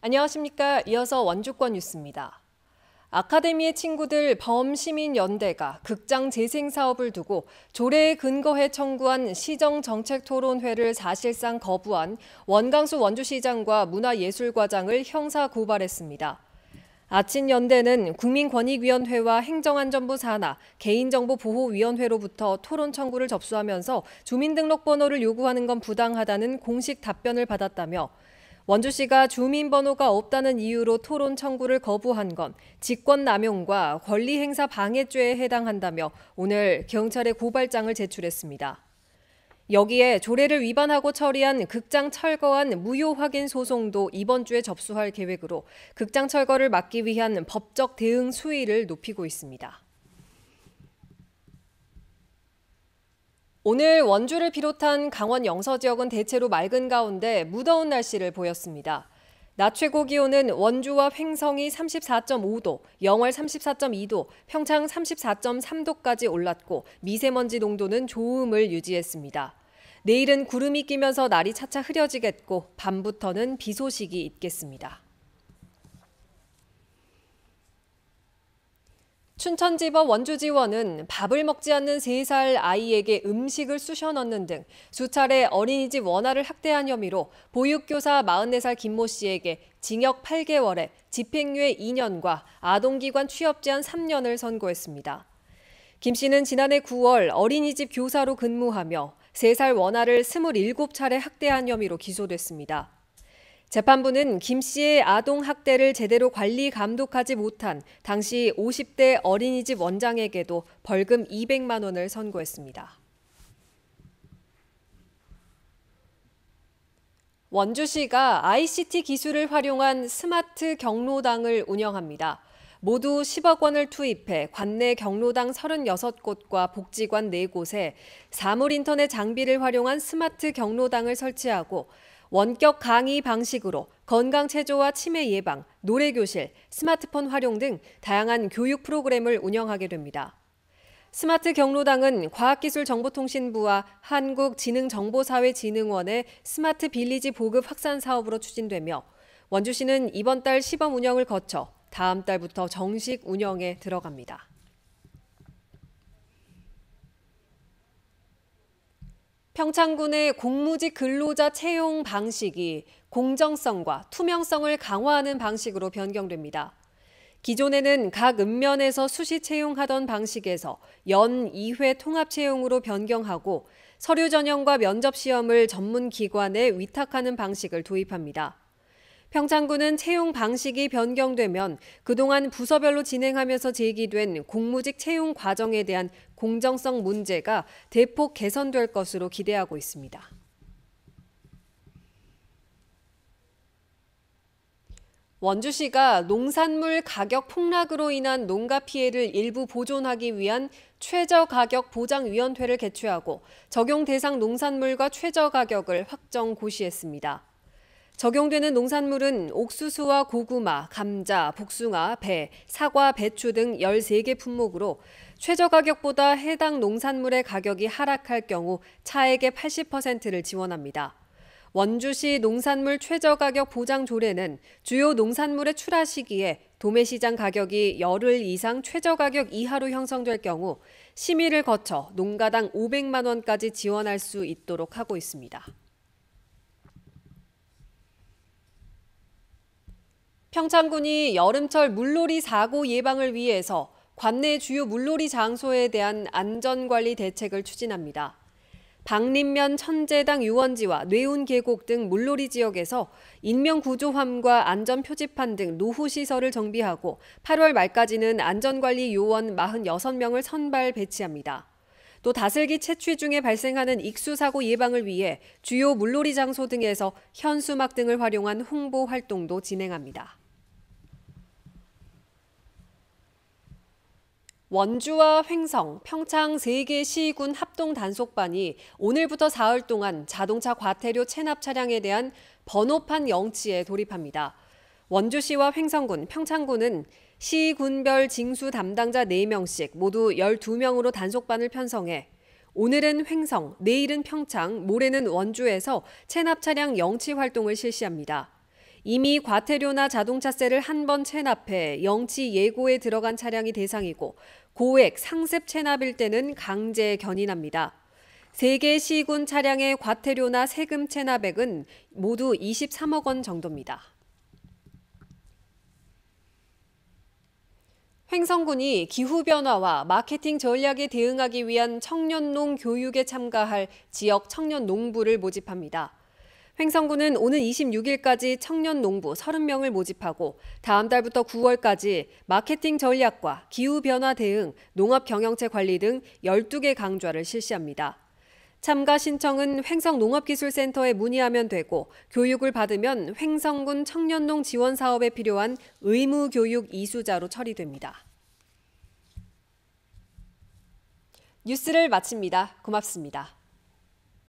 안녕하십니까. 이어서 원주권 뉴스입니다. 아카데미의 친구들 범시민연대가 극장 재생 사업을 두고 조례에 근거해 청구한 시정정책토론회를 사실상 거부한 원강수 원주시장과 문화예술과장을 형사 고발했습니다. 아침연대는 국민권익위원회와 행정안전부 산하, 개인정보보호위원회로부터 토론 청구를 접수하면서 주민등록번호를 요구하는 건 부당하다는 공식 답변을 받았다며 원주시가 주민번호가 없다는 이유로 토론 청구를 거부한 건 직권남용과 권리행사 방해죄에 해당한다며 오늘 경찰에 고발장을 제출했습니다. 여기에 조례를 위반하고 처리한 극장 철거한 무효 확인 소송도 이번 주에 접수할 계획으로 극장 철거를 막기 위한 법적 대응 수위를 높이고 있습니다. 오늘 원주를 비롯한 강원 영서 지역은 대체로 맑은 가운데 무더운 날씨를 보였습니다. 낮 최고 기온은 원주와 횡성이 34.5도, 영월 34.2도, 평창 34.3도까지 올랐고 미세먼지 농도는 좋음을 유지했습니다. 내일은 구름이 끼면서 날이 차차 흐려지겠고 밤부터는 비 소식이 있겠습니다. 춘천지법 원주지원은 밥을 먹지 않는 3살 아이에게 음식을 쑤셔 넣는 등 수차례 어린이집 원아를 학대한 혐의로 보육교사 44살 김모 씨에게 징역 8개월에 집행유예 2년과 아동기관 취업 제한 3년을 선고했습니다. 김 씨는 지난해 9월 어린이집 교사로 근무하며 3살 원아를 27차례 학대한 혐의로 기소됐습니다. 재판부는 김 씨의 아동 학대를 제대로 관리 감독하지 못한 당시 50대 어린이집 원장에게도 벌금 200만 원을 선고했습니다. 원주시가 ICT 기술을 활용한 스마트 경로당을 운영합니다. 모두 10억 원을 투입해 관내 경로당 36곳과 복지관 4곳에 사물 인터넷 장비를 활용한 스마트 경로당을 설치하고 원격 강의 방식으로 건강 체조와 치매 예방, 노래 교실, 스마트폰 활용 등 다양한 교육 프로그램을 운영하게 됩니다. 스마트 경로당은 과학기술정보통신부와 한국지능정보사회진흥원의 스마트 빌리지 보급 확산 사업으로 추진되며 원주시는 이번 달 시범 운영을 거쳐 다음 달부터 정식 운영에 들어갑니다. 평창군의 공무직 근로자 채용 방식이 공정성과 투명성을 강화하는 방식으로 변경됩니다. 기존에는 각 읍면에서 수시 채용하던 방식에서 연 2회 통합 채용으로 변경하고 서류 전형과 면접 시험을 전문 기관에 위탁하는 방식을 도입합니다. 평창군은 채용 방식이 변경되면 그동안 부서별로 진행하면서 제기된 공무직 채용 과정에 대한 공정성 문제가 대폭 개선될 것으로 기대하고 있습니다. 원주시가 농산물 가격 폭락으로 인한 농가 피해를 일부 보존하기 위한 최저가격보장위원회를 개최하고 적용 대상 농산물과 최저가격을 확정 고시했습니다. 적용되는 농산물은 옥수수와 고구마, 감자, 복숭아, 배, 사과, 배추 등 13개 품목으로 최저 가격보다 해당 농산물의 가격이 하락할 경우 차액의 80%를 지원합니다. 원주시 농산물 최저 가격 보장 조례는 주요 농산물의 출하 시기에 도매시장 가격이 열흘 이상 최저 가격 이하로 형성될 경우 심의를 거쳐 농가당 500만 원까지 지원할 수 있도록 하고 있습니다. 평창군이 여름철 물놀이 사고 예방을 위해서 관내 주요 물놀이 장소에 대한 안전관리 대책을 추진합니다. 박림면 천재당 유원지와 뇌운 계곡 등 물놀이 지역에서 인명구조함과 안전표지판 등 노후시설을 정비하고 8월 말까지는 안전관리 요원 46명을 선발 배치합니다. 또 다슬기 채취 중에 발생하는 익수 사고 예방을 위해 주요 물놀이 장소 등에서 현수막 등을 활용한 홍보 활동도 진행합니다. 원주와 횡성, 평창 3개 시군 합동 단속반이 오늘부터 사흘 동안 자동차 과태료 체납 차량에 대한 번호판 영치에 돌입합니다. 원주시와 횡성군, 평창군은 시군별 징수 담당자 4명씩 모두 12명으로 단속반을 편성해 오늘은 횡성, 내일은 평창, 모레는 원주에서 체납 차량 영치 활동을 실시합니다. 이미 과태료나 자동차세를 한 번 체납해 영치 예고에 들어간 차량이 대상이고 고액 상습 체납일 때는 강제 견인합니다. 세 개 시군 차량의 과태료나 세금 체납액은 모두 23억 원 정도입니다. 횡성군이 기후변화와 마케팅 전략에 대응하기 위한 청년농 교육에 참가할 지역 청년 농부를 모집합니다. 횡성군은 오는 26일까지 청년 농부 30명을 모집하고 다음 달부터 9월까지 마케팅 전략과 기후변화 대응, 농업 경영체 관리 등 12개 강좌를 실시합니다. 참가 신청은 횡성농업기술센터에 문의하면 되고 교육을 받으면 횡성군 청년농 지원 사업에 필요한 의무 교육 이수자로 처리됩니다. 뉴스를 마칩니다. 고맙습니다.